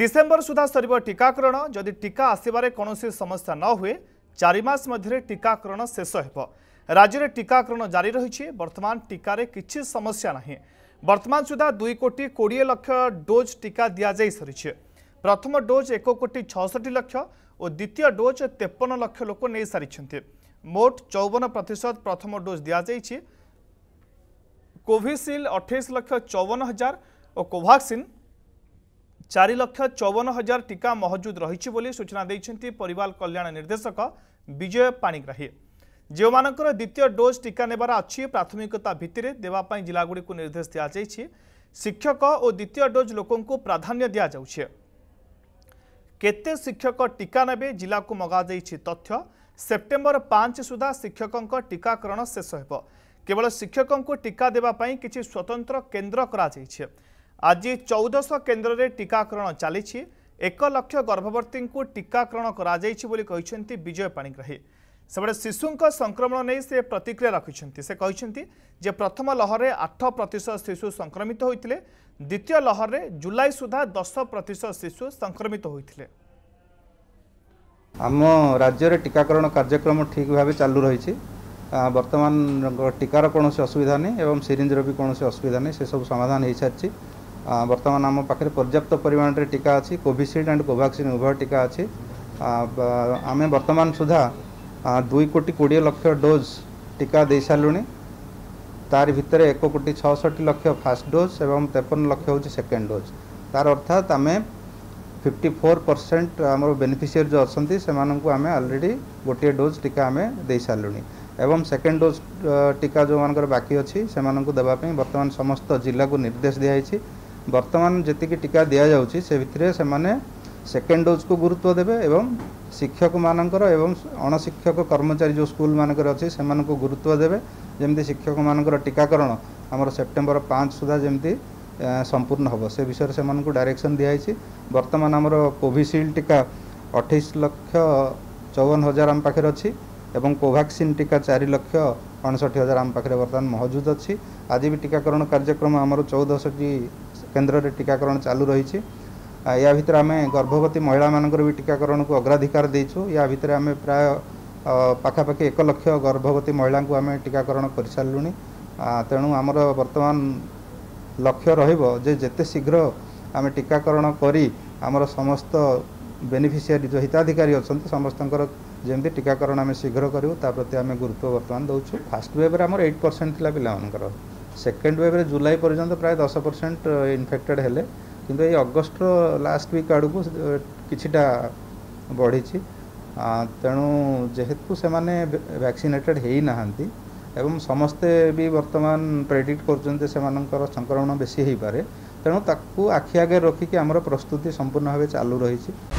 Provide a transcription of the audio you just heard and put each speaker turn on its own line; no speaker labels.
December সুদ্ধা সরব টিকাকরণ যদি টিকা আসবার কৌশি সমস্যা ন হুয়ে চারি মাস মধ্যে টিকাকরণ শেষ হব রাজ্যের টিকাকরণ জারি রয়েছে বর্তমান টিকার কিছু সমস্যা না বর্তমান সুদ্ধা দুই কোটি কোড়িয়ে লক্ষ ডোজ টিকা দিয়া যাই সরিছে প্রথম ডোজ এক কোটি ছষট্টি লক্ষ ও দ্বিতীয় ডোজ তেপন লক্ষ লোক নিয়ে সারি মোট চৌবন প্রতিশত প্রথম ডোজ দিয়া যাই কোভিশিল্ড অঠেইশ লক্ষ চৌবন হাজার ও কোভাক্সিন চারি লক্ষ চৌবন হাজার টিকা মহজুদ রয়েছে বলে সূচনা দিয়েছেন পরিবার কল্যাণ নির্দেশক বিজয় পাণিগ্রাহী ଯେଉଁମାନଙ୍କର ଦ୍ୱିତୀୟ ଡୋଜ୍ ଟିକା ନେବାର ଅଛି ପ୍ରାଥମିକତା ଭିତ୍ତିରେ ଦେବା ପାଇଁ ଜିଲ୍ଲାଗୁଡ଼ିକୁ ନିର୍ଦ୍ଦେଶ ଦିଆଯାଇଛି ଶିକ୍ଷକ ଓ ଦ୍ୱିତୀୟ ଡୋଜ୍ ଲୋକଙ୍କୁ ପ୍ରାଧାନ୍ୟ ଦିଆଯାଉଛି କେତେ ଶିକ୍ଷକ ଟିକା ନେବେ ଜିଲ୍ଲାକୁ ମଗାଯାଇଛି ତଥ୍ୟ ସେପ୍ଟେମ୍ବର ପାଞ୍ଚ ସୁଦ୍ଧା ଶିକ୍ଷକଙ୍କ ଟିକାକରଣ ଶେଷ ହେବ କେବଳ ଶିକ୍ଷକଙ୍କୁ ଟିକା ଦେବା ପାଇଁ କିଛି ସ୍ୱତନ୍ତ୍ର କେନ୍ଦ୍ର କରାଯାଇଛି ଆଜି ଚଉଦଶହ କେନ୍ଦ୍ରରେ ଟିକାକରଣ ଚାଲିଛି ଏକ ଲକ୍ଷ ଗର୍ଭବତୀଙ୍କୁ ଟିକାକରଣ କରାଯାଇଛି ବୋଲି କହିଛନ୍ତି ବିଜୟ ପାଣିଗ୍ରାହୀ ସେପଟେ ଶିଶୁଙ୍କ ସଂକ୍ରମଣ ନେଇ ସେ ପ୍ରତିକ୍ରିୟା ରଖିଛନ୍ତି ସେ କହିଛନ୍ତି ଯେ ପ୍ରଥମ ଲହରରେ ଆଠ ପ୍ରତିଶତ ଶିଶୁ ସଂକ୍ରମିତ ହୋଇଥିଲେ ଦ୍ୱିତୀୟ ଲହରରେ ଜୁଲାଇ ସୁଦ୍ଧା ଦଶ ପ୍ରତିଶତ ଶିଶୁ ସଂକ୍ରମିତ ହୋଇଥିଲେ
ଆମ ରାଜ୍ୟରେ ଟିକାକରଣ କାର୍ଯ୍ୟକ୍ରମ ଠିକ୍ ଭାବେ ଚାଲୁ ରହିଛି ବର୍ତ୍ତମାନ ଟିକାର କୌଣସି ଅସୁବିଧା ନାହିଁ ଏବଂ ସିରିଞ୍ଜର ବି କୌଣସି ଅସୁବିଧା ନାହିଁ ସେସବୁ ସମାଧାନ ହୋଇସାରିଛି ବର୍ତ୍ତମାନ ଆମ ପାଖରେ ପର୍ଯ୍ୟାପ୍ତ ପରିମାଣରେ ଟିକା ଅଛି କୋଭିସିଲ୍ଡ ଆଣ୍ଡ କୋଭାକ୍ସିନ୍ ଉଭୟ ଟିକା ଅଛି ଆମେ ବର୍ତ୍ତମାନ ସୁଦ୍ଧା ଦୁଇ କୋଟି କୋଡ଼ିଏ ଲକ୍ଷ ଡୋଜ୍ ଟିକା ଦେଇସାରିଲୁଣି ତାରି ଭିତରେ ଏକ କୋଟି ଛଅଷଠି ଲକ୍ଷ ଫାର୍ଷ୍ଟ ଡୋଜ୍ ଏବଂ ତେପନ ଲକ୍ଷ ହେଉଛି ସେକେଣ୍ଡ ଡୋଜ୍ ତାର ଅର୍ଥାତ୍ ଆମେ ଫିଫ୍ଟି ଫୋର୍ ପରସେଣ୍ଟ ଆମର ବେନିଫିସିଆରୀ ଯେଉଁ ଅଛନ୍ତି ସେମାନଙ୍କୁ ଆମେ ଅଲରେଡ଼ି ଗୋଟିଏ ଡୋଜ୍ ଟିକା ଆମେ ଦେଇସାରିଲୁଣି ଏବଂ ସେକେଣ୍ଡ ଡୋଜ୍ ଟିକା ଯେଉଁମାନଙ୍କର ବାକି ଅଛି ସେମାନଙ୍କୁ ଦେବା ପାଇଁ ବର୍ତ୍ତମାନ ସମସ୍ତ ଜିଲ୍ଲାକୁ ନିର୍ଦ୍ଦେଶ ଦିଆଯାଇଛି বর্তমান যেতিকি টিকা দিয়াযাଉଛି সে ভিতরে সেমানে সেকেন্ড ডোজକୁ ଗୁରୁତ୍ୱ ଦେବେ ଏବଂ ଶିକ୍ଷକମାନଙ୍କର ଏବଂ ଅଣଶିକ୍ଷକ କର୍ମଚାରୀ ଯେଉଁ ସ୍କୁଲମାନଙ୍କରେ ଅଛି ସେମାନଙ୍କୁ ଗୁରୁତ୍ୱ ଦେବେ ଯେମିତି ଶିକ୍ଷକମାନଙ୍କର ଟିକାକରଣ ଆମର ସେପ୍ଟେମ୍ବର ପାଞ୍ଚ ସୁଦ୍ଧା ଯେମିତି ସମ୍ପୂର୍ଣ୍ଣ ହେବ ସେ ବିଷୟରେ ସେମାନଙ୍କୁ ଡାଇରେକ୍ସନ୍ ଦିଆହେଇଛି ବର୍ତ୍ତମାନ ଆମର କୋଭିସିଲ୍ଡ ଟିକା ଅଠେଇଶ ଲକ୍ଷ ଚଉବନ ହଜାର ଆମ ପାଖରେ ଅଛି ଏବଂ କୋଭାକ୍ସିନ୍ ଟିକା ଚାରି ଲକ୍ଷ ଅଣଷଠି ହଜାର ଆମ ପାଖରେ ବର୍ତ୍ତମାନ ମହଜୁଦ ଅଛି ଆଜି ବି ଟିକାକରଣ କାର୍ଯ୍ୟକ୍ରମ ଆମର ଚଉଦଶଟି କେନ୍ଦ୍ରରେ ଟିକାକରଣ ଚାଲୁ ରହିଛି ୟା ଭିତରେ ଆମେ ଗର୍ଭବତୀ ମହିଳାମାନଙ୍କର ବି ଟିକାକରଣକୁ ଅଗ୍ରାଧିକାର ଦେଇଛୁ ୟା ଭିତରେ ଆମେ ପ୍ରାୟ ପାଖାପାଖି ଏକ ଲକ୍ଷ ଗର୍ଭବତୀ ମହିଳାଙ୍କୁ ଆମେ ଟିକାକରଣ କରିସାରିଲୁଣି ତେଣୁ ଆମର ବର୍ତ୍ତମାନ ଲକ୍ଷ୍ୟ ରହିବ ଯେ ଯେତେ ଶୀଘ୍ର ଆମେ ଟିକାକରଣ କରି ଆମର ସମସ୍ତ ବେନିଫିସିଆରି ଯେଉଁ ହିତାଧିକାରୀ ଅଛନ୍ତି ସମସ୍ତଙ୍କର ଯେମିତି ଟିକାକରଣ ଆମେ ଶୀଘ୍ର କରିବୁ ତା ପ୍ରତି ଆମେ ଗୁରୁତ୍ୱ ବର୍ତ୍ତମାନ ଦେଉଛୁ ଫାଷ୍ଟ ୱେଭ୍ରେ ଆମର ଏଇଟ୍ ପରସେଣ୍ଟ ଥିଲା ପିଲାମାନଙ୍କର সেকেন্ড ୱେଭ୍ରେ ଜୁଲାଇ ପର୍ଯ୍ୟନ୍ତ ପ୍ରାୟ ଦଶ ପରସେଣ୍ଟ ଇନଫେକ୍ଟେଡ଼୍ ହେଲେ କିନ୍ତୁ ଏଇ ଅଗଷ୍ଟର ଲାଷ୍ଟ ୱିକ୍ ଆଡ଼କୁ କିଛିଟା ବଢ଼ିଛି ତେଣୁ ଯେହେତୁ ସେମାନେ ଭ୍ୟାକ୍ସିନେଟେଡ଼୍ ହେଇନାହାନ୍ତି ଏବଂ ସମସ୍ତେ ବି ବର୍ତ୍ତମାନ ପ୍ରେଡିକ୍ଟ କରୁଛନ୍ତି ଯେ ସେମାନଙ୍କର ସଂକ୍ରମଣ ବେଶୀ ହେଇପାରେ ତେଣୁ ତାକୁ ଆଖି ଆଗରେ ରଖିକି ଆମର ପ୍ରସ୍ତୁତି ସମ୍ପୂର୍ଣ୍ଣ ଭାବେ ଚାଲୁ ରହିଛି